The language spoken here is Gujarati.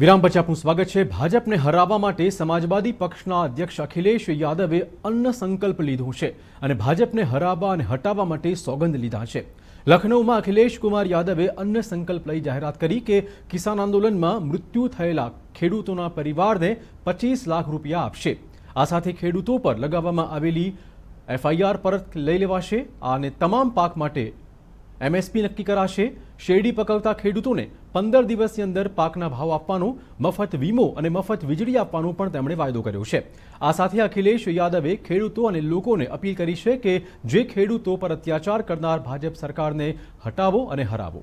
વિરામ પછી આપનું સ્વાગત છે ભાજપને હરાવવા માટે સમાજવાદી પક્ષના અધ્યક્ષ અખિલેશ યાદવે અન્ન સંકલ્પ લીધો છે અને ભાજપને હરાવવા અને હટાવવા માટે સોગંદ લીધા છે લખનૌમાં અખિલેશ કુમાર યાદવે અન્ન સંકલ્પ લઈ જાહેરાત કરી કે કિસાન આંદોલનમાં મૃત્યુ થયેલા ખેડૂતોના પરિવારને પચીસ લાખ રૂપિયા આપશે આ સાથે ખેડૂતો પર લગાવવામાં આવેલી એફઆઈઆર પરત લઈ લેવાશે અને તમામ પાક માટે એમએસપી નક્કી કરાશે શેરડી પકવતા ખેડૂતોને પંદર દિવસની અંદર પાકના ભાવ આપવાનો મફત વીમો અને મફત વીજળી આપવાનો પણ તેમણે વાયદો કર્યો છે આ સાથે અખિલેશ યાદવે ખેડૂતો અને લોકોને અપીલ કરી છે કે જે ખેડૂતો પર અત્યાચાર કરનાર ભાજપ સરકારને હટાવો અને હરાવો